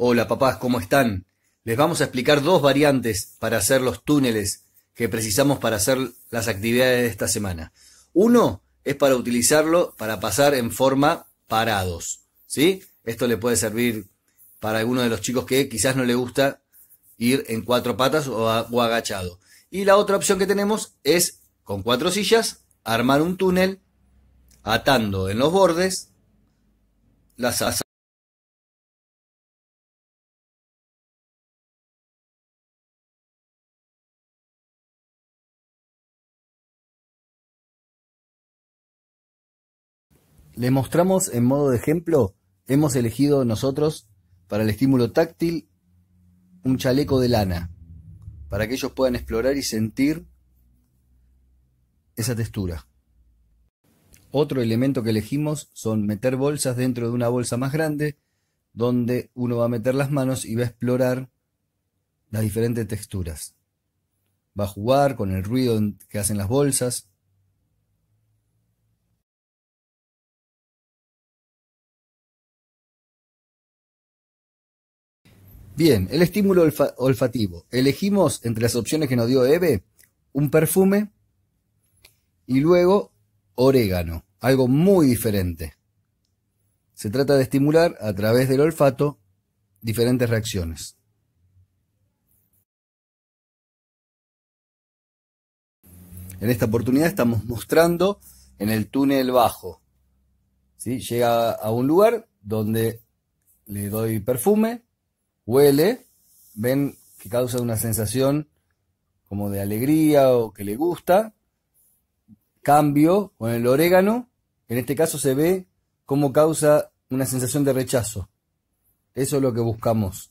Hola papás, ¿cómo están? Les vamos a explicar dos variantes para hacer los túneles que precisamos para hacer las actividades de esta semana. Uno es para utilizarlo para pasar en forma parados, ¿sí? Esto le puede servir para alguno de los chicos que quizás no le gusta ir en cuatro patas o, o agachado. Y la otra opción que tenemos es, con cuatro sillas, armar un túnel atando en los bordes las asas. Les mostramos en modo de ejemplo, hemos elegido nosotros para el estímulo táctil un chaleco de lana, para que ellos puedan explorar y sentir esa textura. Otro elemento que elegimos son meter bolsas dentro de una bolsa más grande, donde uno va a meter las manos y va a explorar las diferentes texturas. Va a jugar con el ruido que hacen las bolsas, Bien, el estímulo olfativo. Elegimos entre las opciones que nos dio Eve un perfume y luego orégano, algo muy diferente. Se trata de estimular a través del olfato diferentes reacciones. En esta oportunidad estamos mostrando en el túnel bajo. ¿sí? Llega a un lugar donde le doy perfume, huele, ven que causa una sensación como de alegría o que le gusta. Cambio con el orégano, en este caso se ve como causa una sensación de rechazo. Eso es lo que buscamos.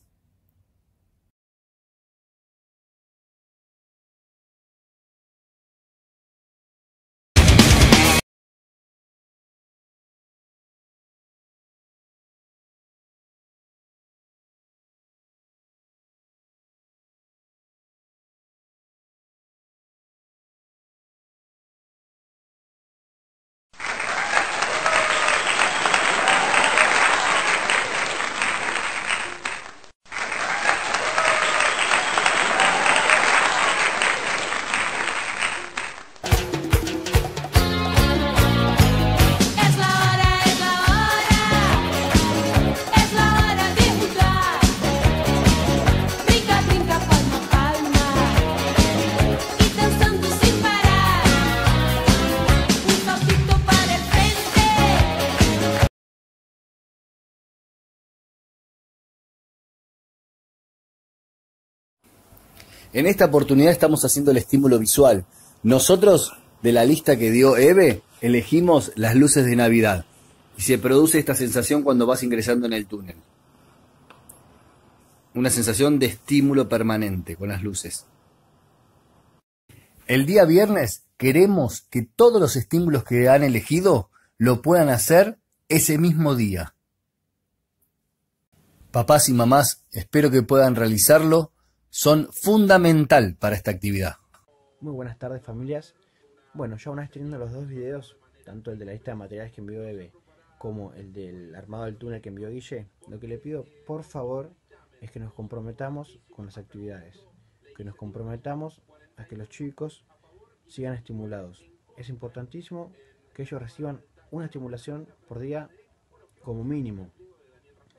En esta oportunidad estamos haciendo el estímulo visual. Nosotros, de la lista que dio Eve, elegimos las luces de Navidad. Y se produce esta sensación cuando vas ingresando en el túnel. Una sensación de estímulo permanente con las luces. El día viernes queremos que todos los estímulos que han elegido lo puedan hacer ese mismo día. Papás y mamás, espero que puedan realizarlo son fundamental para esta actividad. Muy buenas tardes familias. Bueno, ya una vez teniendo los dos videos, tanto el de la lista de materiales que envió Eve como el del armado del túnel que envió Guille, lo que le pido por favor es que nos comprometamos con las actividades, que nos comprometamos a que los chicos sigan estimulados. Es importantísimo que ellos reciban una estimulación por día como mínimo.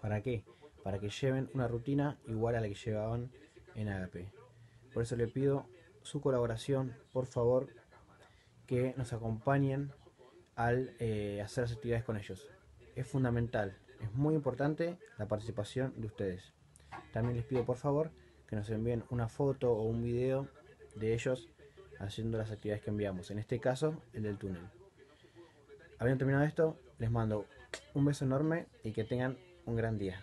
¿Para qué? Para que lleven una rutina igual a la que llevaban en Agape. Por eso le pido su colaboración, por favor, que nos acompañen al eh, hacer las actividades con ellos. Es fundamental, es muy importante la participación de ustedes. También les pido por favor que nos envíen una foto o un video de ellos haciendo las actividades que enviamos, en este caso el del túnel. Habiendo terminado esto, les mando un beso enorme y que tengan un gran día.